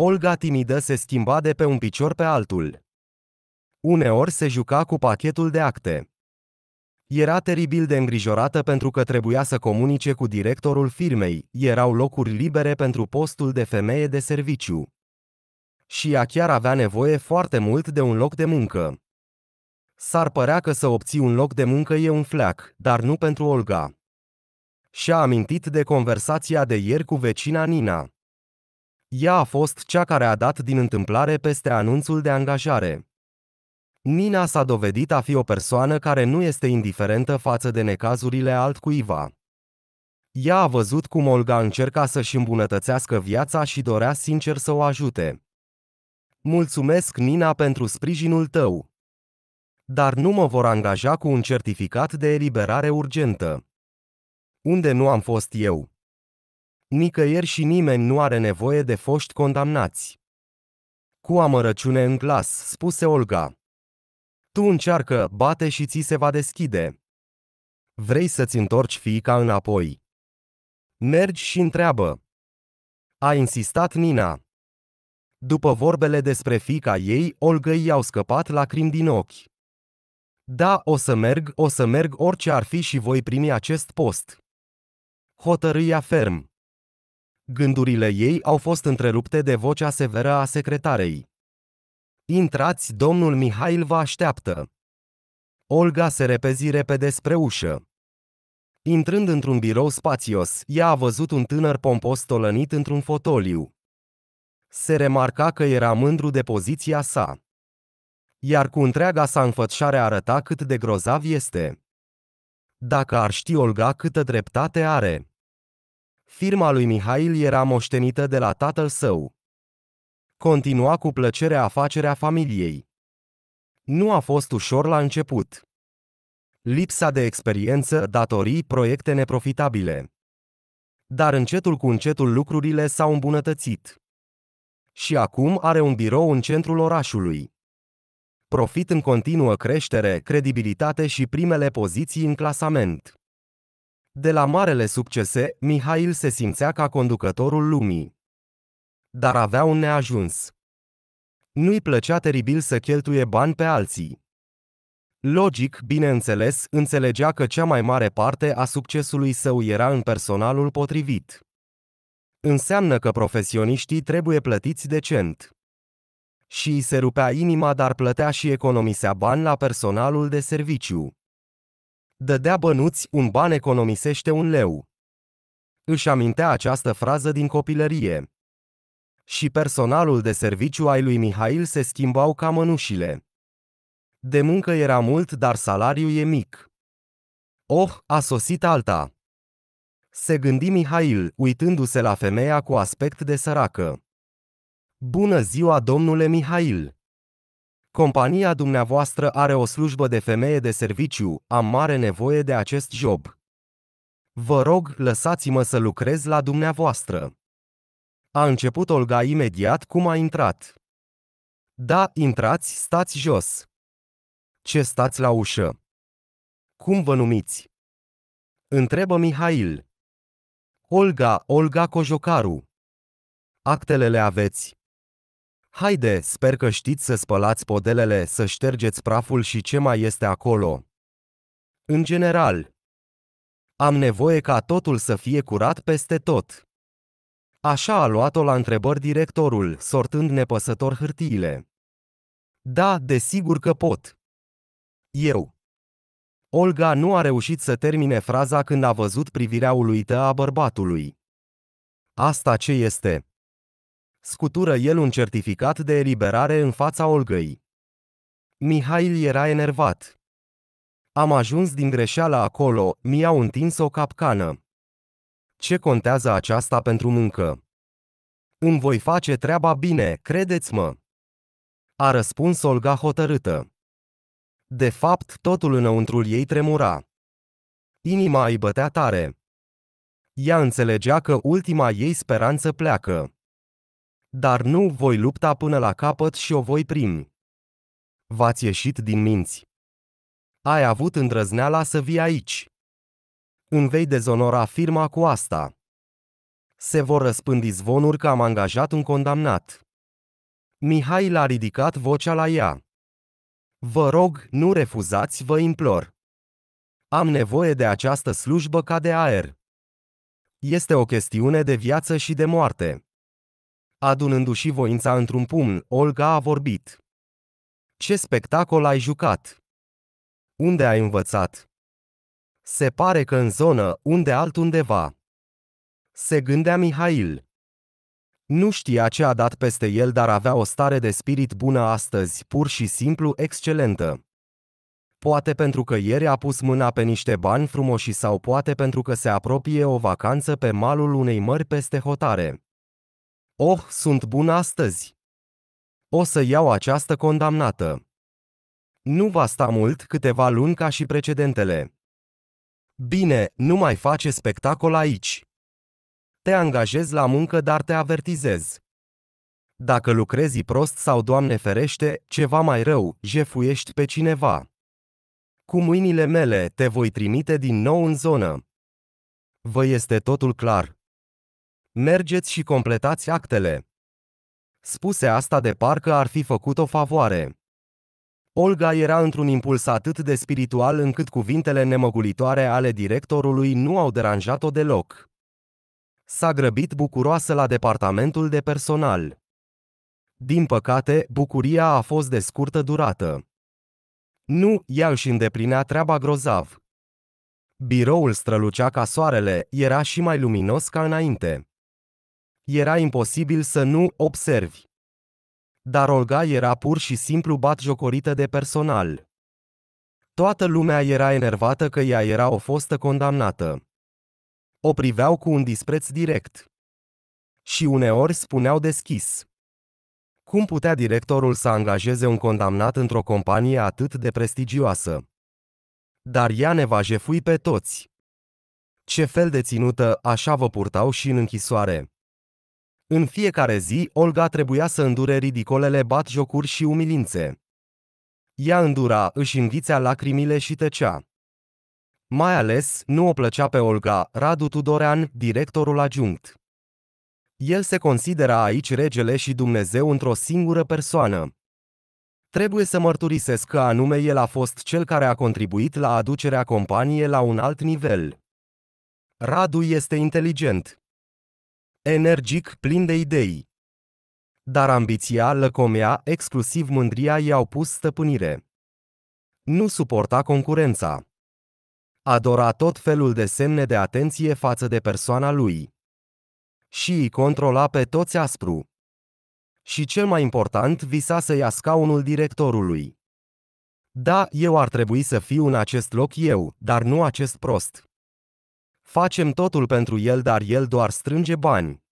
Olga timidă se schimba de pe un picior pe altul. Uneori se juca cu pachetul de acte. Era teribil de îngrijorată pentru că trebuia să comunice cu directorul firmei, erau locuri libere pentru postul de femeie de serviciu. Și ea chiar avea nevoie foarte mult de un loc de muncă. S-ar părea că să obții un loc de muncă e un fleac, dar nu pentru Olga. Și-a amintit de conversația de ieri cu vecina Nina. Ea a fost cea care a dat din întâmplare peste anunțul de angajare. Nina s-a dovedit a fi o persoană care nu este indiferentă față de necazurile altcuiva. Ea a văzut cum Olga încerca să-și îmbunătățească viața și dorea sincer să o ajute. Mulțumesc, Nina, pentru sprijinul tău. Dar nu mă vor angaja cu un certificat de eliberare urgentă. Unde nu am fost eu? Nicăieri și nimeni nu are nevoie de foști condamnați. Cu amărăciune în glas, spuse Olga. Tu încearcă, bate și ți se va deschide. Vrei să-ți întorci fiica înapoi. Mergi și întreabă. A insistat Nina. După vorbele despre fica ei, Olga i-au scăpat lacrimi din ochi. Da, o să merg, o să merg orice ar fi și voi primi acest post. Hotărâia ferm. Gândurile ei au fost întrerupte de vocea severă a secretarei. Intrați, domnul Mihail vă așteaptă. Olga se repezi repede spre ușă. Intrând într-un birou spațios, ea a văzut un tânăr pompos tolănit într-un fotoliu. Se remarca că era mândru de poziția sa. Iar cu întreaga sa înfățișare arăta cât de grozav este. Dacă ar ști Olga câtă dreptate are. Firma lui Mihail era moștenită de la tatăl său. Continua cu plăcere afacerea familiei. Nu a fost ușor la început. Lipsa de experiență, datorii, proiecte neprofitabile. Dar încetul cu încetul lucrurile s-au îmbunătățit. Și acum are un birou în centrul orașului profit în continuă creștere, credibilitate și primele poziții în clasament. De la marele succese, Mihail se simțea ca conducătorul lumii. Dar avea un neajuns. Nu-i plăcea teribil să cheltuie bani pe alții. Logic, bineînțeles, înțelegea că cea mai mare parte a succesului său era în personalul potrivit. Înseamnă că profesioniștii trebuie plătiți decent. Și se rupea inima, dar plătea și economisea bani la personalul de serviciu dădea bănuți, un ban economisește un leu. Își amintea această frază din copilărie. Și personalul de serviciu ai lui Mihail se schimbau ca mănușile. De muncă era mult, dar salariul e mic. Oh, a sosit alta! Se gândi Mihail, uitându-se la femeia cu aspect de săracă. Bună ziua, domnule Mihail! Compania dumneavoastră are o slujbă de femeie de serviciu, am mare nevoie de acest job. Vă rog, lăsați-mă să lucrez la dumneavoastră. A început Olga imediat cum a intrat. Da, intrați, stați jos. Ce stați la ușă? Cum vă numiți? Întrebă Mihail. Olga, Olga Cojocaru. Actele le aveți. Haide, sper că știți să spălați podelele, să ștergeți praful și ce mai este acolo. În general, am nevoie ca totul să fie curat peste tot. Așa a luat-o la întrebări directorul, sortând nepăsător hârtiile. Da, desigur că pot. Eu. Olga nu a reușit să termine fraza când a văzut privirea uluită a bărbatului. Asta ce este? Scutură el un certificat de eliberare în fața Olgăi. Mihail era enervat. Am ajuns din greșeală acolo, mi-au întins o capcană. Ce contează aceasta pentru muncă? Îmi voi face treaba bine, credeți-mă. A răspuns Olga hotărâtă. De fapt, totul înăuntrul ei tremura. Inima îi bătea tare. Ea înțelegea că ultima ei speranță pleacă. Dar nu voi lupta până la capăt și o voi primi. V-ați ieșit din minți. Ai avut îndrăzneala să vii aici. Îmi vei dezonora firma cu asta. Se vor răspândi zvonuri că am angajat un condamnat. Mihai l a ridicat vocea la ea. Vă rog, nu refuzați, vă implor. Am nevoie de această slujbă ca de aer. Este o chestiune de viață și de moarte adunându-și voința într-un pumn, Olga a vorbit. Ce spectacol ai jucat? Unde ai învățat? Se pare că în zonă, unde altundeva. Se gândea Mihail. Nu știa ce a dat peste el, dar avea o stare de spirit bună astăzi, pur și simplu excelentă. Poate pentru că ieri a pus mâna pe niște bani frumoși sau poate pentru că se apropie o vacanță pe malul unei mări peste hotare. Oh, sunt bun astăzi! O să iau această condamnată. Nu va sta mult câteva luni ca și precedentele. Bine, nu mai face spectacol aici. Te angajez la muncă, dar te avertizez. Dacă lucrezi prost sau, Doamne ferește, ceva mai rău, jefuiești pe cineva. Cu mâinile mele te voi trimite din nou în zonă. Vă este totul clar. Mergeți și completați actele. Spuse asta de parcă ar fi făcut o favoare. Olga era într-un impuls atât de spiritual încât cuvintele nemăgulitoare ale directorului nu au deranjat-o deloc. S-a grăbit bucuroasă la departamentul de personal. Din păcate, bucuria a fost de scurtă durată. Nu, ea își îndeplinea treaba grozav. Biroul strălucea ca soarele, era și mai luminos ca înainte. Era imposibil să nu observi. Dar Olga era pur și simplu batjocorită de personal. Toată lumea era enervată că ea era o fostă condamnată. O priveau cu un dispreț direct. Și uneori spuneau deschis. Cum putea directorul să angajeze un condamnat într-o companie atât de prestigioasă? Dar ea ne va jefui pe toți. Ce fel de ținută, așa vă purtau și în închisoare. În fiecare zi, Olga trebuia să îndure ridicolele batjocuri și umilințe. Ea îndura, își înghițea lacrimile și tăcea. Mai ales, nu o plăcea pe Olga, Radu Tudorean, directorul adjunct. El se considera aici regele și Dumnezeu într-o singură persoană. Trebuie să mărturisesc că anume el a fost cel care a contribuit la aducerea companiei la un alt nivel. Radu este inteligent, energic, plin de idei. Dar ambiția, lăcomea, exclusiv mândria i-au pus stăpânire. Nu suporta concurența. Adora tot felul de semne de atenție față de persoana lui. Și îi controla pe toți aspru. Și cel mai important, visa să ia scaunul directorului. Da, eu ar trebui să fiu în acest loc eu, dar nu acest prost. Facem totul pentru el, dar el doar strânge bani.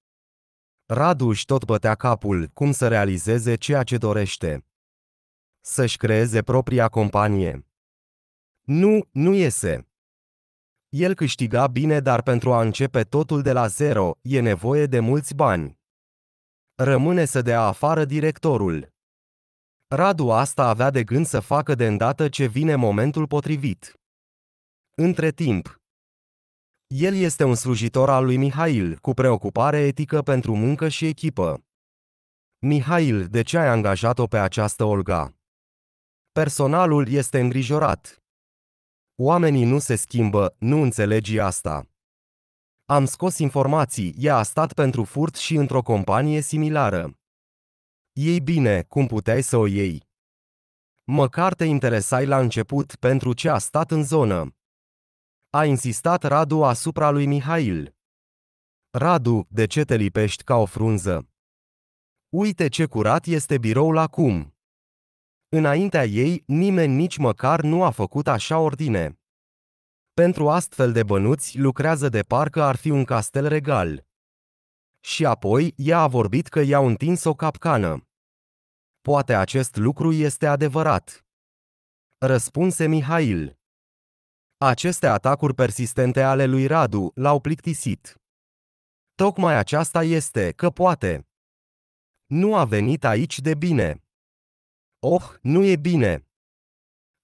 Radu își tot bătea capul cum să realizeze ceea ce dorește. Să-și creeze propria companie. Nu, nu iese. El câștiga bine, dar pentru a începe totul de la zero, e nevoie de mulți bani. Rămâne să dea afară directorul. Radu asta avea de gând să facă de îndată ce vine momentul potrivit. Între timp, el este un slujitor al lui Mihail, cu preocupare etică pentru muncă și echipă. Mihail, de ce ai angajat-o pe această Olga? Personalul este îngrijorat. Oamenii nu se schimbă, nu înțelegi asta. Am scos informații, ea a stat pentru furt și într-o companie similară. Ei bine, cum puteai să o iei? Măcar te interesai la început pentru ce a stat în zonă a insistat Radu asupra lui Mihail. Radu, de ce te lipești ca o frunză? Uite ce curat este biroul acum. Înaintea ei, nimeni nici măcar nu a făcut așa ordine. Pentru astfel de bănuți lucrează de parcă ar fi un castel regal. Și apoi, ea a vorbit că i-au întins o capcană. Poate acest lucru este adevărat. Răspunse Mihail. Aceste atacuri persistente ale lui Radu l-au plictisit. Tocmai aceasta este că poate. Nu a venit aici de bine. Oh, nu e bine.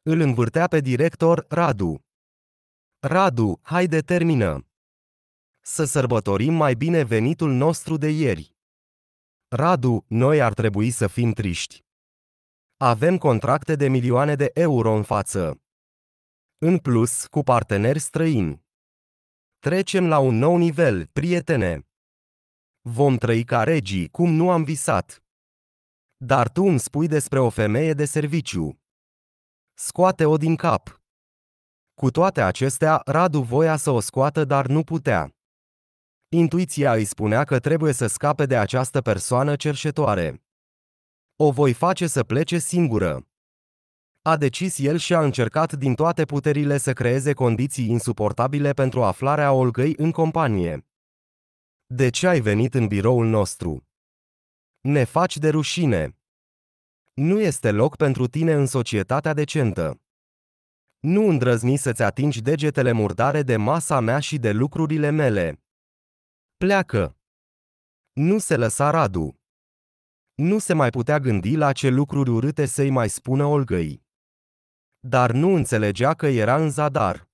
Îl învârtea pe director Radu. Radu, de termină. Să sărbătorim mai bine venitul nostru de ieri. Radu, noi ar trebui să fim triști. Avem contracte de milioane de euro în față. În plus, cu parteneri străini. Trecem la un nou nivel, prietene. Vom trăi ca regii, cum nu am visat. Dar tu îmi spui despre o femeie de serviciu. Scoate-o din cap. Cu toate acestea, Radu voia să o scoată, dar nu putea. Intuiția îi spunea că trebuie să scape de această persoană cerșetoare. O voi face să plece singură. A decis el și a încercat din toate puterile să creeze condiții insuportabile pentru aflarea Olgăi în companie. De ce ai venit în biroul nostru? Ne faci de rușine. Nu este loc pentru tine în societatea decentă. Nu îndrăzni să-ți atingi degetele murdare de masa mea și de lucrurile mele. Pleacă. Nu se lăsa Radu. Nu se mai putea gândi la ce lucruri urâte să-i mai spună Olgăi dar nu înțelegea că era în zadar.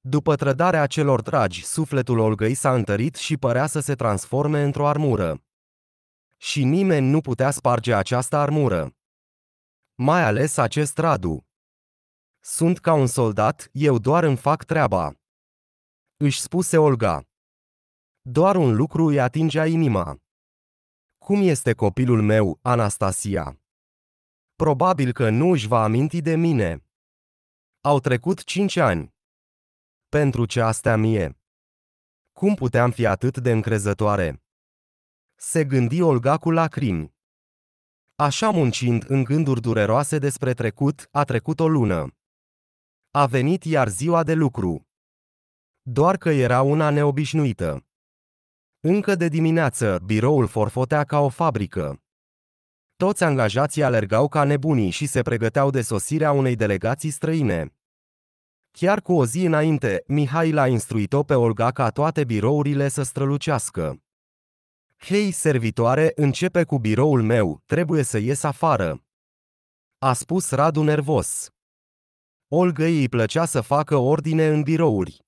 După trădarea celor dragi, sufletul Olgăi s-a întărit și părea să se transforme într-o armură. Și nimeni nu putea sparge această armură. Mai ales acest Radu. Sunt ca un soldat, eu doar îmi fac treaba. Își spuse Olga. Doar un lucru îi atingea inima. Cum este copilul meu, Anastasia? Probabil că nu își va aminti de mine. Au trecut cinci ani. Pentru ce astea mie? Cum puteam fi atât de încrezătoare? Se gândi Olga cu lacrimi. Așa muncind în gânduri dureroase despre trecut, a trecut o lună. A venit iar ziua de lucru. Doar că era una neobișnuită. Încă de dimineață, biroul forfotea ca o fabrică. Toți angajații alergau ca nebunii și se pregăteau de sosirea unei delegații străine. Chiar cu o zi înainte, Mihail a instruit-o pe Olga ca toate birourile să strălucească. Hei, servitoare, începe cu biroul meu, trebuie să ies afară. A spus Radu nervos. Olga îi plăcea să facă ordine în birouri.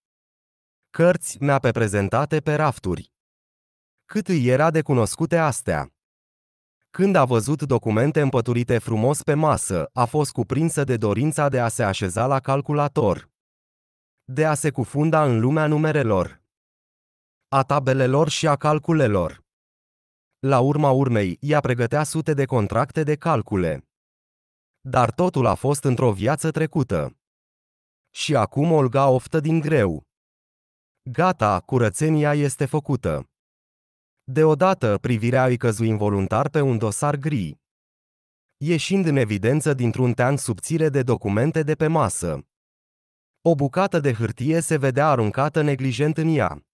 Cărți mea pe prezentate pe rafturi. Cât îi era de cunoscute astea. Când a văzut documente împăturite frumos pe masă, a fost cuprinsă de dorința de a se așeza la calculator. De a se cufunda în lumea numerelor, a tabelelor și a calculelor. La urma urmei, ea pregătea sute de contracte de calcule. Dar totul a fost într-o viață trecută. Și acum Olga oftă din greu. Gata, curățenia este făcută. Deodată, privirea îi căzui involuntar pe un dosar gri, ieșind în evidență dintr-un tean subțire de documente de pe masă. O bucată de hârtie se vedea aruncată neglijent în ea.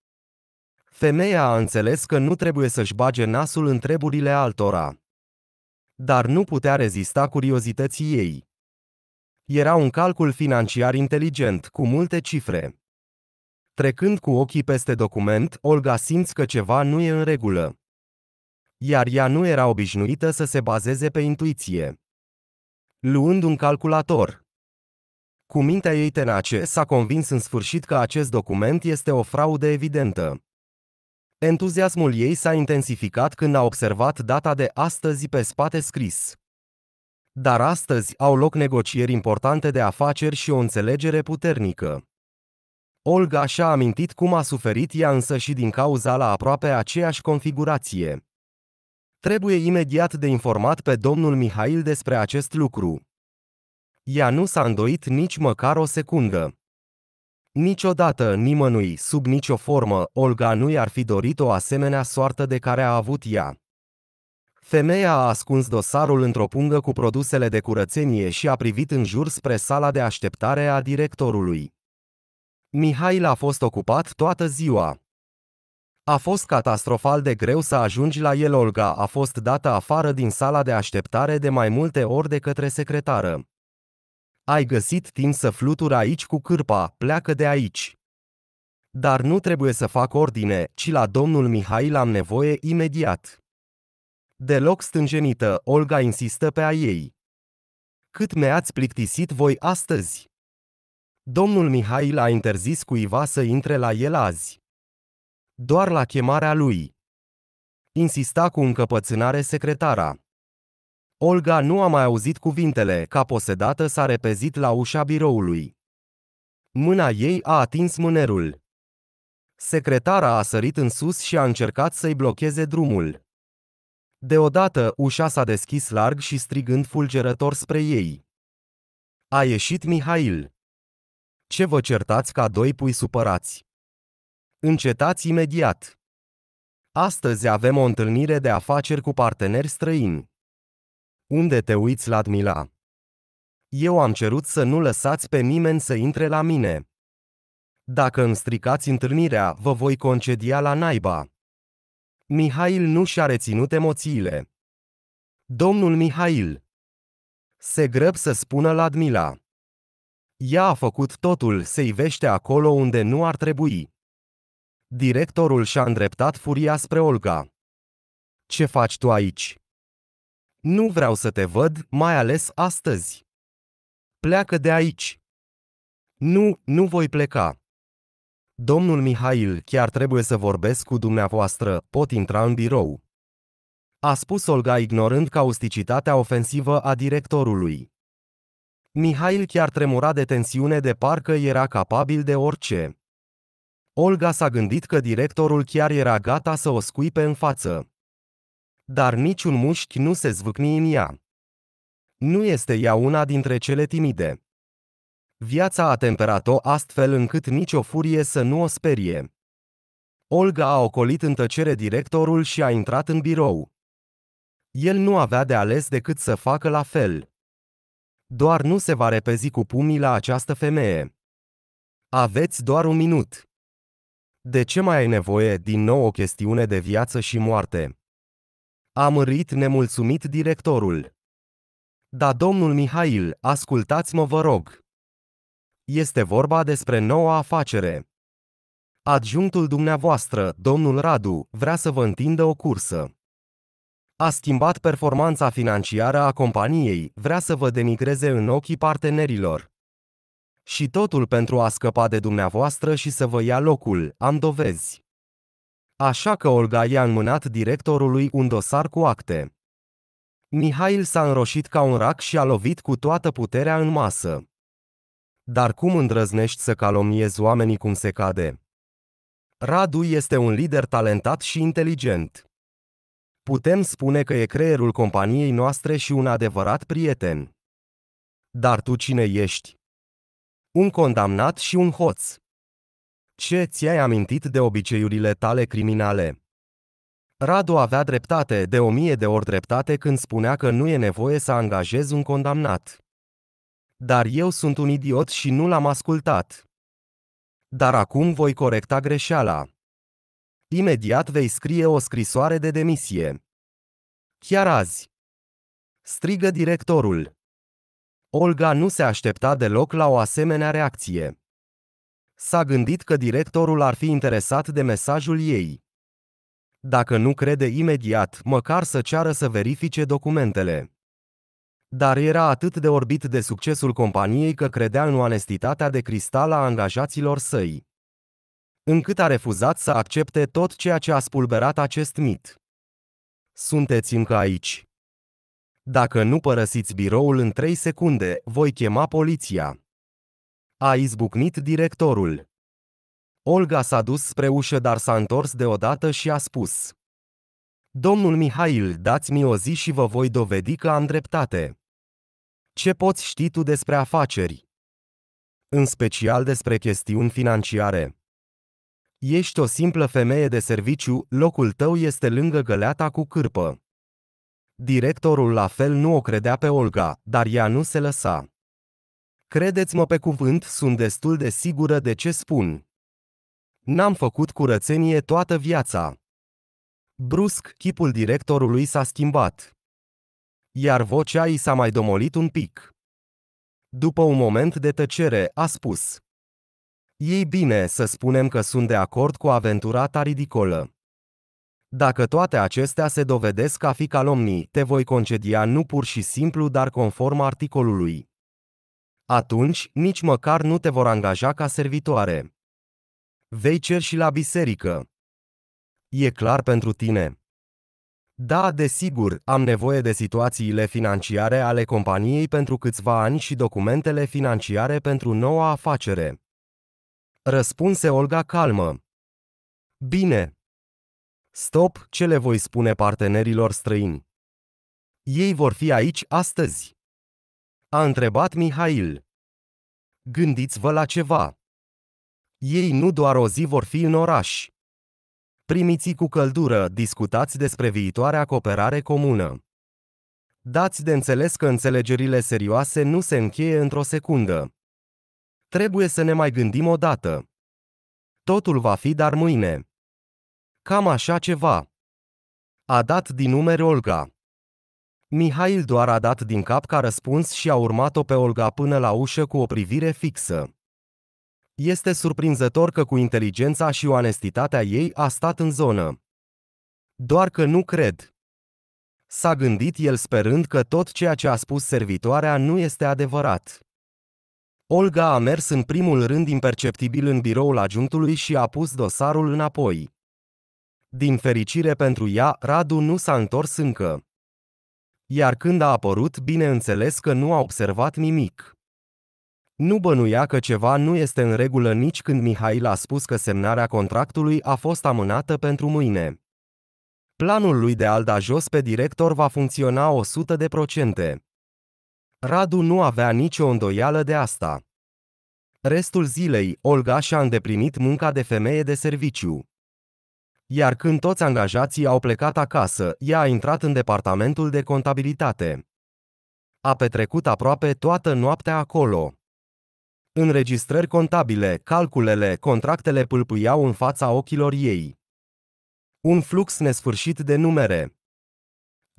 Femeia a înțeles că nu trebuie să-și bage nasul în treburile altora. Dar nu putea rezista curiozității ei. Era un calcul financiar inteligent, cu multe cifre. Trecând cu ochii peste document, Olga simți că ceva nu e în regulă. Iar ea nu era obișnuită să se bazeze pe intuiție. Luând un calculator. Cu mintea ei tenace, s-a convins în sfârșit că acest document este o fraudă evidentă. Entuziasmul ei s-a intensificat când a observat data de astăzi pe spate scris. Dar astăzi au loc negocieri importante de afaceri și o înțelegere puternică. Olga și-a amintit cum a suferit ea însă și din cauza la aproape aceeași configurație. Trebuie imediat de informat pe domnul Mihail despre acest lucru. Ea nu s-a îndoit nici măcar o secundă. Niciodată, nimănui, sub nicio formă, Olga nu i-ar fi dorit o asemenea soartă de care a avut ea. Femeia a ascuns dosarul într-o pungă cu produsele de curățenie și a privit în jur spre sala de așteptare a directorului. Mihail a fost ocupat toată ziua. A fost catastrofal de greu să ajungi la el Olga a fost dată afară din sala de așteptare de mai multe ori de către secretară. Ai găsit timp să fluturi aici cu cârpa, pleacă de aici. Dar nu trebuie să fac ordine, ci la domnul Mihail am nevoie imediat. Deloc stânjenită, Olga insistă pe a ei. Cât mi-ați plictisit voi astăzi? Domnul Mihail a interzis cuiva să intre la el azi. Doar la chemarea lui. Insista cu încăpățânare secretara. Olga nu a mai auzit cuvintele, ca posedată s-a repezit la ușa biroului. Mâna ei a atins mânerul. Secretara a sărit în sus și a încercat să-i blocheze drumul. Deodată, ușa s-a deschis larg și strigând fulgerător spre ei. A ieșit Mihail. Ce vă certați ca doi pui supărați? Încetați imediat! Astăzi avem o întâlnire de afaceri cu parteneri străini. Unde te uiți, Ladmila? Eu am cerut să nu lăsați pe nimeni să intre la mine. Dacă îmi stricați întâlnirea, vă voi concedia la naiba. Mihail nu și-a reținut emoțiile. Domnul Mihail. Se grăb să spună Ladmila. Ea a făcut totul, se ivește acolo unde nu ar trebui. Directorul și-a îndreptat furia spre Olga. Ce faci tu aici? Nu vreau să te văd, mai ales astăzi. Pleacă de aici. Nu, nu voi pleca. Domnul Mihail, chiar trebuie să vorbesc cu dumneavoastră, pot intra în birou. A spus Olga ignorând causticitatea ofensivă a directorului. Mihail chiar tremura de tensiune de parcă era capabil de orice. Olga s-a gândit că directorul chiar era gata să o scuipe în față. Dar niciun mușchi nu se zvâcni în ea. Nu este ea una dintre cele timide. Viața a temperat-o astfel încât nicio furie să nu o sperie. Olga a ocolit în tăcere directorul și a intrat în birou. El nu avea de ales decât să facă la fel doar nu se va repezi cu pumnii la această femeie. Aveți doar un minut. De ce mai ai nevoie din nou o chestiune de viață și moarte? A mărit nemulțumit directorul. Da, domnul Mihail, ascultați-mă, vă rog. Este vorba despre noua afacere. Adjunctul dumneavoastră, domnul Radu, vrea să vă întindă o cursă a schimbat performanța financiară a companiei, vrea să vă denigreze în ochii partenerilor. Și totul pentru a scăpa de dumneavoastră și să vă ia locul, am dovezi. Așa că Olga i-a înmânat directorului un dosar cu acte. Mihail s-a înroșit ca un rac și a lovit cu toată puterea în masă. Dar cum îndrăznești să calomniezi oamenii cum se cade? Radu este un lider talentat și inteligent. Putem spune că e creierul companiei noastre și un adevărat prieten. Dar tu cine ești? Un condamnat și un hoț. Ce ți-ai amintit de obiceiurile tale criminale? Radu avea dreptate de o mie de ori dreptate când spunea că nu e nevoie să angajez un condamnat. Dar eu sunt un idiot și nu l-am ascultat. Dar acum voi corecta greșeala. Imediat vei scrie o scrisoare de demisie. Chiar azi. Strigă directorul. Olga nu se aștepta deloc la o asemenea reacție. S-a gândit că directorul ar fi interesat de mesajul ei. Dacă nu crede imediat, măcar să ceară să verifice documentele. Dar era atât de orbit de succesul companiei că credea în onestitatea de cristal a angajaților săi încât a refuzat să accepte tot ceea ce a spulberat acest mit. Sunteți încă aici. Dacă nu părăsiți biroul în trei secunde, voi chema poliția. A izbucnit directorul. Olga s-a dus spre ușă, dar s-a întors deodată și a spus: Domnul Mihail, dați-mi o zi și vă voi dovedi că am dreptate. Ce poți ști tu despre afaceri? În special despre chestiuni financiare. Ești o simplă femeie de serviciu, locul tău este lângă găleata cu cârpă. Directorul la fel nu o credea pe Olga, dar ea nu se lăsa. Credeți-mă pe cuvânt, sunt destul de sigură de ce spun. N-am făcut curățenie toată viața. Brusc, chipul directorului s-a schimbat. Iar vocea i s-a mai domolit un pic. După un moment de tăcere, a spus: ei bine, să spunem că sunt de acord cu aventura ta ridicolă. Dacă toate acestea se dovedesc a fi calomnii, te voi concedia nu pur și simplu, dar conform articolului. Atunci, nici măcar nu te vor angaja ca servitoare. Vei cer și la biserică. E clar pentru tine. Da, desigur, am nevoie de situațiile financiare ale companiei pentru câțiva ani și documentele financiare pentru noua afacere răspunse Olga calmă. Bine. Stop, ce le voi spune partenerilor străini? Ei vor fi aici astăzi. A întrebat Mihail. Gândiți-vă la ceva. Ei nu doar o zi vor fi în oraș. Primiți cu căldură, discutați despre viitoarea cooperare comună. Dați de înțeles că înțelegerile serioase nu se încheie într-o secundă. Trebuie să ne mai gândim o dată. Totul va fi dar mâine. Cam așa ceva. A dat din numere Olga. Mihail doar a dat din cap ca răspuns și a urmat-o pe Olga până la ușă cu o privire fixă. Este surprinzător că cu inteligența și onestitatea ei a stat în zonă. Doar că nu cred. S-a gândit el sperând că tot ceea ce a spus servitoarea nu este adevărat. Olga a mers în primul rând imperceptibil în biroul ajuntului și a pus dosarul înapoi. Din fericire pentru ea, Radu nu s-a întors încă. Iar când a apărut, bineînțeles că nu a observat nimic. Nu bănuia că ceva nu este în regulă nici când Mihail a spus că semnarea contractului a fost amânată pentru mâine. Planul lui de alda jos pe director va funcționa 100%. Radu nu avea nicio îndoială de asta. Restul zilei, Olga și-a îndeplinit munca de femeie de serviciu. Iar când toți angajații au plecat acasă, ea a intrat în departamentul de contabilitate. A petrecut aproape toată noaptea acolo. Înregistrări contabile, calculele, contractele pâlpâiau în fața ochilor ei. Un flux nesfârșit de numere,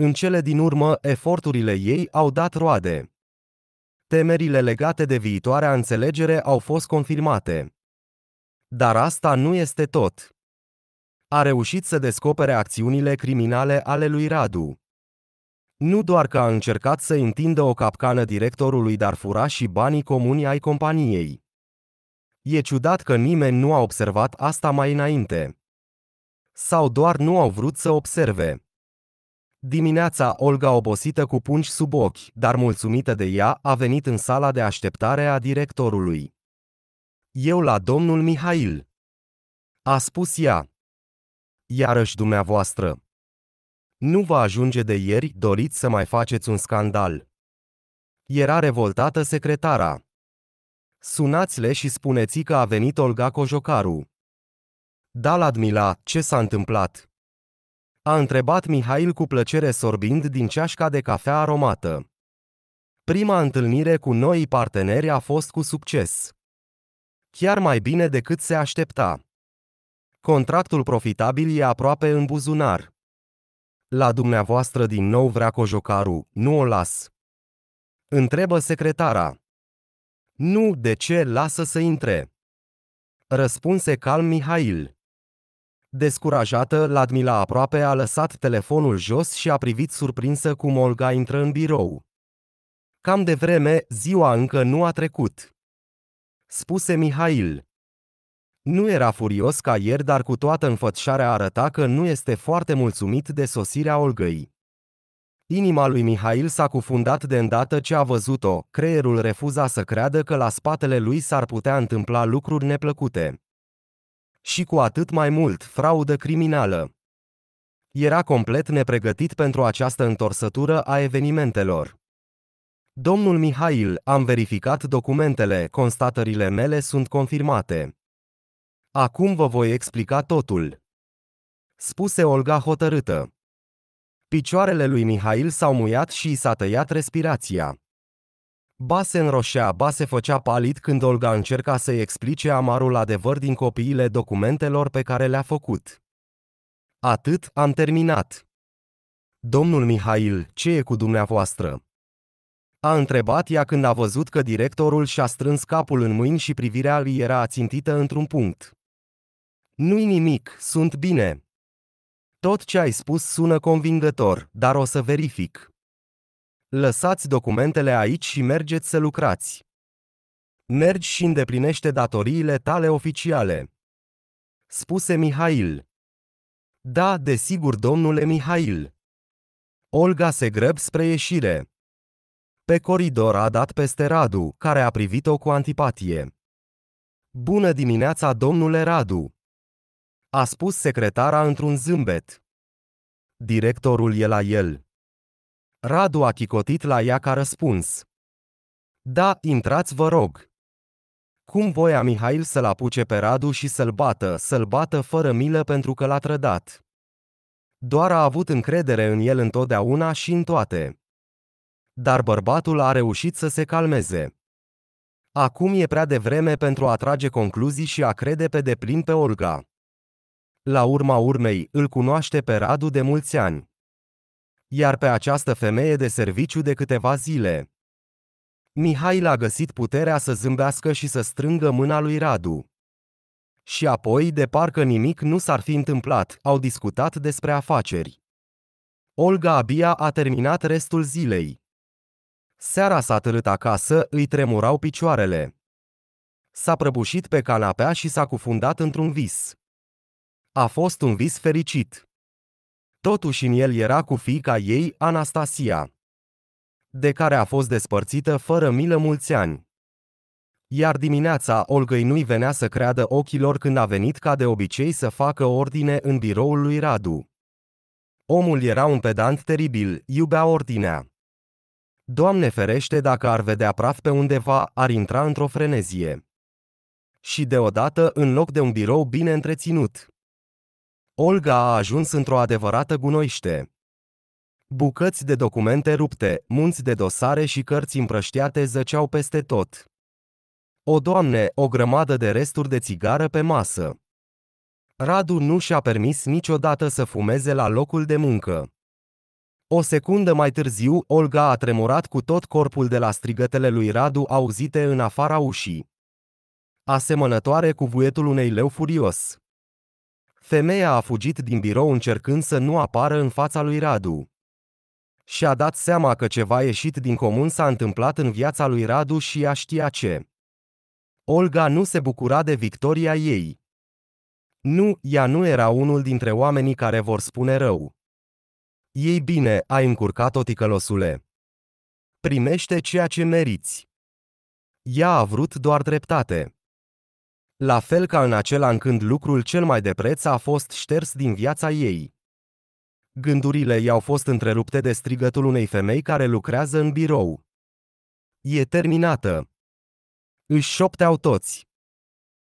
în cele din urmă, eforturile ei au dat roade. Temerile legate de viitoarea înțelegere au fost confirmate. Dar asta nu este tot. A reușit să descopere acțiunile criminale ale lui Radu. Nu doar că a încercat să întindă o capcană directorului Darfura și banii comuni ai companiei. E ciudat că nimeni nu a observat asta mai înainte. Sau doar nu au vrut să observe. Dimineața Olga obosită cu pungi sub ochi, dar mulțumită de ea, a venit în sala de așteptare a directorului. Eu la domnul Mihail. A spus ea. Iarăși dumneavoastră. Nu vă ajunge de ieri, doriți să mai faceți un scandal. Era revoltată secretara. Sunați-le și spuneți că a venit Olga Cojocaru. Da, Ladmila, ce s-a întâmplat? a întrebat Mihail cu plăcere sorbind din ceașca de cafea aromată. Prima întâlnire cu noi parteneri a fost cu succes. Chiar mai bine decât se aștepta. Contractul profitabil e aproape în buzunar. La dumneavoastră din nou vrea cojocaru, nu o las. Întrebă secretara. Nu, de ce, lasă să intre. Răspunse calm Mihail. Descurajată, Ladmila aproape a lăsat telefonul jos și a privit surprinsă cum Olga intră în birou. Cam de vreme, ziua încă nu a trecut. Spuse Mihail. Nu era furios ca ieri, dar cu toată înfățișarea arăta că nu este foarte mulțumit de sosirea Olgăi. Inima lui Mihail s-a cufundat de îndată ce a văzut-o, creierul refuza să creadă că la spatele lui s-ar putea întâmpla lucruri neplăcute. Și cu atât mai mult, fraudă criminală. Era complet nepregătit pentru această întorsătură a evenimentelor. Domnul Mihail, am verificat documentele, constatările mele sunt confirmate. Acum vă voi explica totul. Spuse Olga hotărâtă. Picioarele lui Mihail s-au muiat și i s-a tăiat respirația. Ba se înroșea, ba se făcea palid când Olga încerca să-i explice amarul adevăr din copiile documentelor pe care le-a făcut. Atât am terminat. Domnul Mihail, ce e cu dumneavoastră? A întrebat ea când a văzut că directorul și-a strâns capul în mâini și privirea lui era ațintită într-un punct. Nu-i nimic, sunt bine. Tot ce ai spus sună convingător, dar o să verific. Lăsați documentele aici și mergeți să lucrați. Mergi și îndeplinește datoriile tale oficiale. Spuse Mihail. Da, desigur, domnule Mihail. Olga se grăb spre ieșire. Pe coridor a dat peste Radu, care a privit-o cu antipatie. Bună dimineața, domnule Radu! A spus secretara într-un zâmbet. Directorul e la el. Radu a chicotit la ea ca răspuns. Da, intrați vă rog. Cum voia Mihail să-l apuce pe Radu și să-l bată, să-l bată fără milă pentru că l-a trădat. Doar a avut încredere în el întotdeauna și în toate. Dar bărbatul a reușit să se calmeze. Acum e prea devreme pentru a trage concluzii și a crede pe deplin pe Olga. La urma urmei, îl cunoaște pe Radu de mulți ani iar pe această femeie de serviciu de câteva zile. Mihail a găsit puterea să zâmbească și să strângă mâna lui Radu. Și apoi, de parcă nimic nu s-ar fi întâmplat, au discutat despre afaceri. Olga abia a terminat restul zilei. Seara s-a târât acasă, îi tremurau picioarele. S-a prăbușit pe canapea și s-a cufundat într-un vis. A fost un vis fericit. Totuși în el era cu fiica ei, Anastasia, de care a fost despărțită fără milă mulți ani. Iar dimineața Olgăi nu-i venea să creadă ochilor când a venit ca de obicei să facă ordine în biroul lui Radu. Omul era un pedant teribil, iubea ordinea. Doamne ferește dacă ar vedea praf pe undeva, ar intra într-o frenezie. Și deodată, în loc de un birou bine întreținut, Olga a ajuns într-o adevărată gunoiște. Bucăți de documente rupte, munți de dosare și cărți împrăștiate zăceau peste tot. O doamne, o grămadă de resturi de țigară pe masă. Radu nu și-a permis niciodată să fumeze la locul de muncă. O secundă mai târziu, Olga a tremurat cu tot corpul de la strigătele lui Radu auzite în afara ușii. Asemănătoare cu vuietul unei leu furios. Femeia a fugit din birou încercând să nu apară în fața lui Radu. Și-a dat seama că ceva ieșit din comun s-a întâmplat în viața lui Radu și ea știa ce. Olga nu se bucura de victoria ei. Nu, ea nu era unul dintre oamenii care vor spune rău. Ei bine, ai încurcat-o ticălosule. Primește ceea ce meriți. Ea a vrut doar dreptate la fel ca în acela în când lucrul cel mai de preț a fost șters din viața ei. Gândurile i-au fost întrerupte de strigătul unei femei care lucrează în birou. E terminată. Își șopteau toți.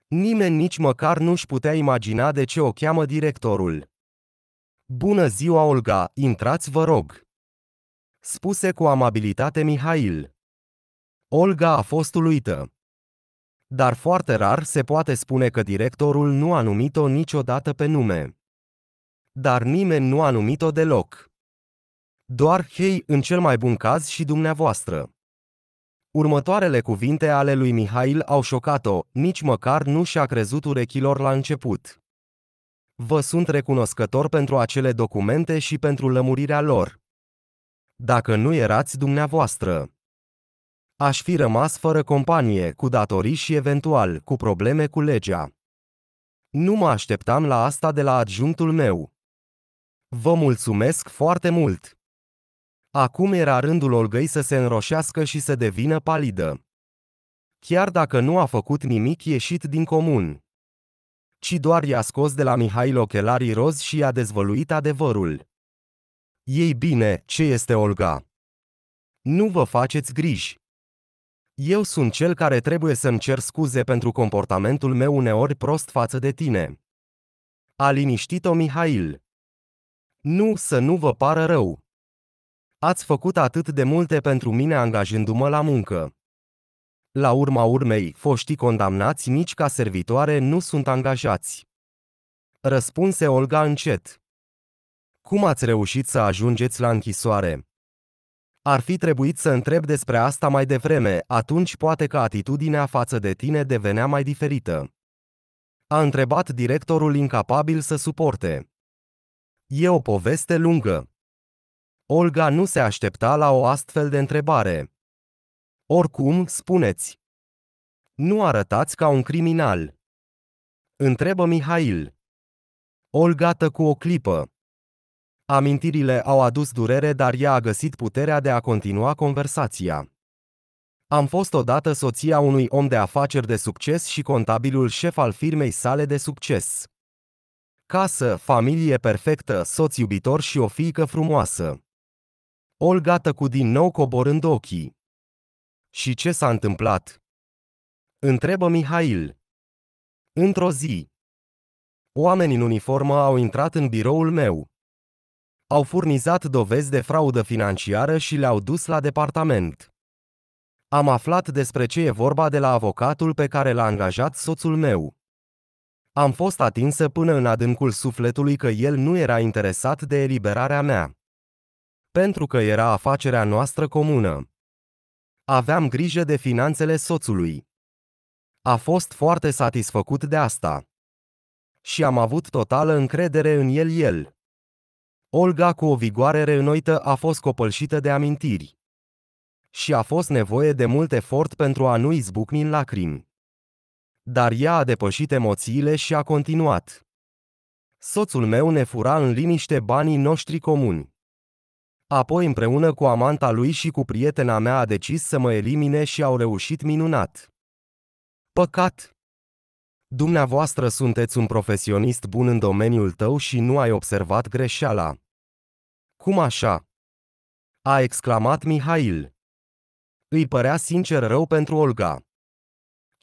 Nimeni nici măcar nu-și putea imagina de ce o cheamă directorul. Bună ziua, Olga, intrați vă rog! Spuse cu amabilitate Mihail. Olga a fost uluită. Dar foarte rar se poate spune că directorul nu a numit-o niciodată pe nume. Dar nimeni nu a numit-o deloc. Doar hei în cel mai bun caz și dumneavoastră. Următoarele cuvinte ale lui Mihail au șocat-o, nici măcar nu și-a crezut urechilor la început. Vă sunt recunoscător pentru acele documente și pentru lămurirea lor. Dacă nu erați dumneavoastră. Aș fi rămas fără companie, cu datorii și eventual cu probleme cu legea. Nu mă așteptam la asta de la adjunctul meu. Vă mulțumesc foarte mult! Acum era rândul Olgăi să se înroșească și să devină palidă. Chiar dacă nu a făcut nimic ieșit din comun, ci doar i-a scos de la Mihai ochelarii roz și i-a dezvăluit adevărul. Ei bine, ce este Olga? Nu vă faceți griji. Eu sunt cel care trebuie să-mi cer scuze pentru comportamentul meu uneori prost față de tine. A liniștit-o Mihail. Nu, să nu vă pară rău. Ați făcut atât de multe pentru mine angajându-mă la muncă. La urma urmei, foștii condamnați nici ca servitoare nu sunt angajați. Răspunse Olga încet. Cum ați reușit să ajungeți la închisoare? Ar fi trebuit să întreb despre asta mai devreme, atunci poate că atitudinea față de tine devenea mai diferită. A întrebat directorul incapabil să suporte. E o poveste lungă. Olga nu se aștepta la o astfel de întrebare. Oricum, spuneți. Nu arătați ca un criminal. Întrebă Mihail. Olga tăcu o clipă. Amintirile au adus durere, dar ea a găsit puterea de a continua conversația. Am fost odată soția unui om de afaceri de succes și contabilul șef al firmei sale de succes. Casă, familie perfectă, soț iubitor și o fiică frumoasă. Olga cu din nou coborând ochii. Și ce s-a întâmplat? Întrebă Mihail. Într-o zi. Oameni în uniformă au intrat în biroul meu au furnizat dovezi de fraudă financiară și le-au dus la departament. Am aflat despre ce e vorba de la avocatul pe care l-a angajat soțul meu. Am fost atinsă până în adâncul sufletului că el nu era interesat de eliberarea mea. Pentru că era afacerea noastră comună. Aveam grijă de finanțele soțului. A fost foarte satisfăcut de asta. Și am avut totală încredere în el el. Olga cu o vigoare reînnoită a fost copălșită de amintiri. Și a fost nevoie de mult efort pentru a nu izbucni în lacrimi. Dar ea a depășit emoțiile și a continuat. Soțul meu ne fura în liniște banii noștri comuni. Apoi împreună cu amanta lui și cu prietena mea a decis să mă elimine și au reușit minunat. Păcat! Dumneavoastră sunteți un profesionist bun în domeniul tău și nu ai observat greșeala. Cum așa? A exclamat Mihail. Îi părea sincer rău pentru Olga.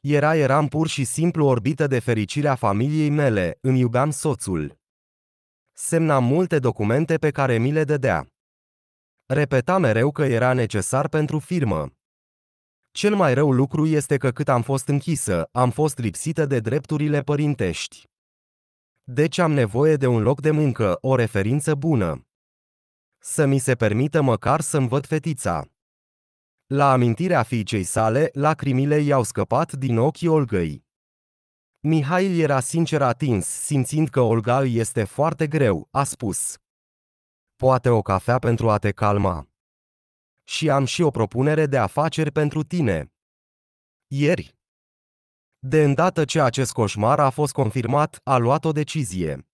Era eram pur și simplu orbită de fericirea familiei mele, îmi iubeam soțul. Semna multe documente pe care mi le dădea. Repeta mereu că era necesar pentru firmă. Cel mai rău lucru este că cât am fost închisă, am fost lipsită de drepturile părintești. Deci am nevoie de un loc de muncă, o referință bună să mi se permită măcar să-mi văd fetița. La amintirea fiicei sale, lacrimile i-au scăpat din ochii Olgăi. Mihail era sincer atins, simțind că Olga îi este foarte greu, a spus. Poate o cafea pentru a te calma. Și am și o propunere de afaceri pentru tine. Ieri. De îndată ce acest coșmar a fost confirmat, a luat o decizie.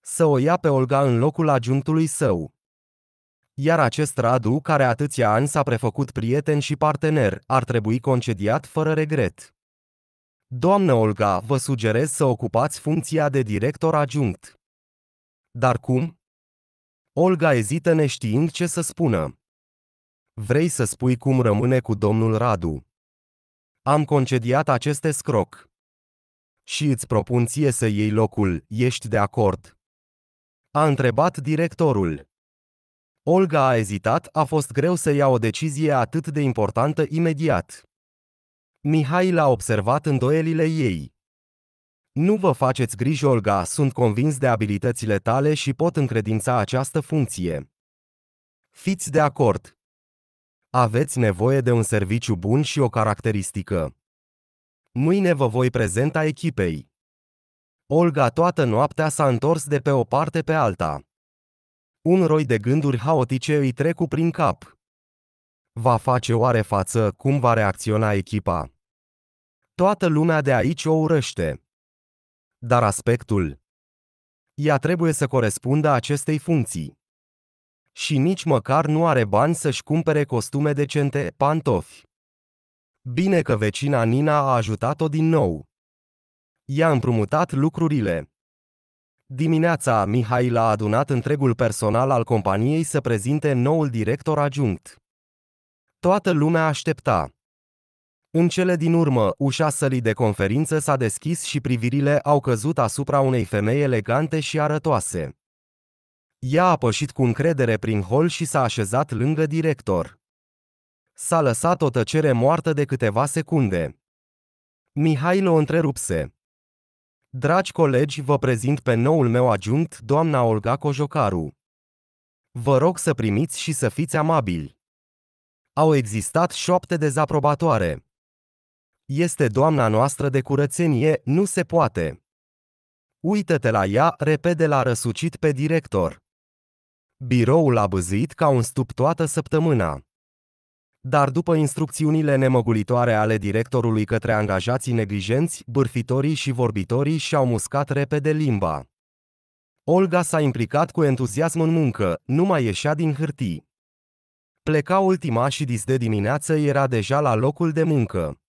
Să o ia pe Olga în locul agiuntului său iar acest Radu, care atâția ani s-a prefăcut prieten și partener, ar trebui concediat fără regret. Doamnă Olga, vă sugerez să ocupați funcția de director adjunct. Dar cum? Olga ezită neștiind ce să spună. Vrei să spui cum rămâne cu domnul Radu? Am concediat aceste scroc. Și îți propun ție să iei locul, ești de acord? A întrebat directorul. Olga a ezitat, a fost greu să ia o decizie atât de importantă imediat. Mihai l-a observat îndoielile ei. Nu vă faceți griji, Olga, sunt convins de abilitățile tale și pot încredința această funcție. Fiți de acord. Aveți nevoie de un serviciu bun și o caracteristică. Mâine vă voi prezenta echipei. Olga toată noaptea s-a întors de pe o parte pe alta. Un roi de gânduri haotice îi trecu prin cap. Va face oare față cum va reacționa echipa? Toată lumea de aici o urăște. Dar aspectul. Ea trebuie să corespundă acestei funcții. Și nici măcar nu are bani să-și cumpere costume decente, pantofi. Bine că vecina Nina a ajutat-o din nou. I-a împrumutat lucrurile. Dimineața, Mihail a adunat întregul personal al companiei să prezinte noul director adjunct. Toată lumea aștepta. În cele din urmă, ușa sălii de conferință s-a deschis și privirile au căzut asupra unei femei elegante și arătoase. Ea a pășit cu încredere prin hol și s-a așezat lângă director. S-a lăsat o tăcere moartă de câteva secunde. Mihail o întrerupse. Dragi colegi, vă prezint pe noul meu adjunct, doamna Olga Cojocaru. Vă rog să primiți și să fiți amabili. Au existat șoapte dezaprobatoare. Este doamna noastră de curățenie, nu se poate. Uită-te la ea, repede l-a răsucit pe director. Biroul a băzit ca un stup toată săptămâna. Dar după instrucțiunile nemăgulitoare ale directorului către angajații neglijenți, bârfitorii și vorbitorii și-au muscat repede limba. Olga s-a implicat cu entuziasm în muncă, nu mai ieșea din hârtii. Pleca ultima și dis de dimineață era deja la locul de muncă.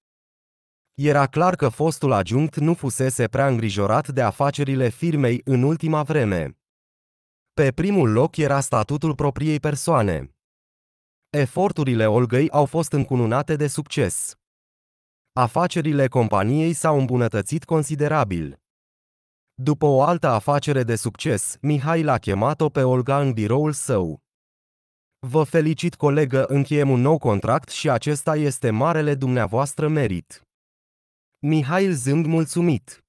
Era clar că fostul adjunct nu fusese prea îngrijorat de afacerile firmei în ultima vreme. Pe primul loc era statutul propriei persoane. Eforturile Olgăi au fost încununate de succes. Afacerile companiei s-au îmbunătățit considerabil. După o altă afacere de succes, Mihai l a chemat-o pe Olga în biroul său. Vă felicit, colegă, încheiem un nou contract și acesta este marele dumneavoastră merit. Mihail zâmb mulțumit.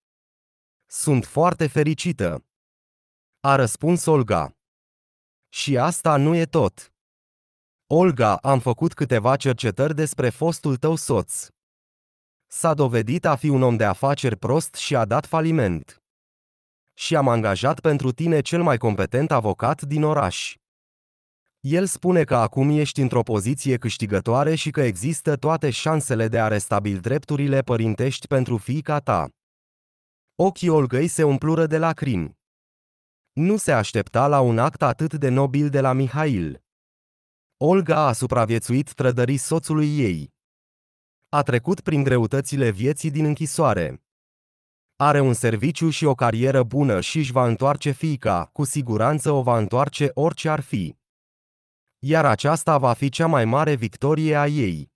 Sunt foarte fericită. A răspuns Olga. Și asta nu e tot. Olga, am făcut câteva cercetări despre fostul tău soț. S-a dovedit a fi un om de afaceri prost și a dat faliment. Și am angajat pentru tine cel mai competent avocat din oraș. El spune că acum ești într-o poziție câștigătoare și că există toate șansele de a restabili drepturile părintești pentru fiica ta. Ochii Olgăi se umplură de lacrimi. Nu se aștepta la un act atât de nobil de la Mihail. Olga a supraviețuit trădării soțului ei. A trecut prin greutățile vieții din închisoare. Are un serviciu și o carieră bună și își va întoarce fiica, cu siguranță o va întoarce orice ar fi. Iar aceasta va fi cea mai mare victorie a ei.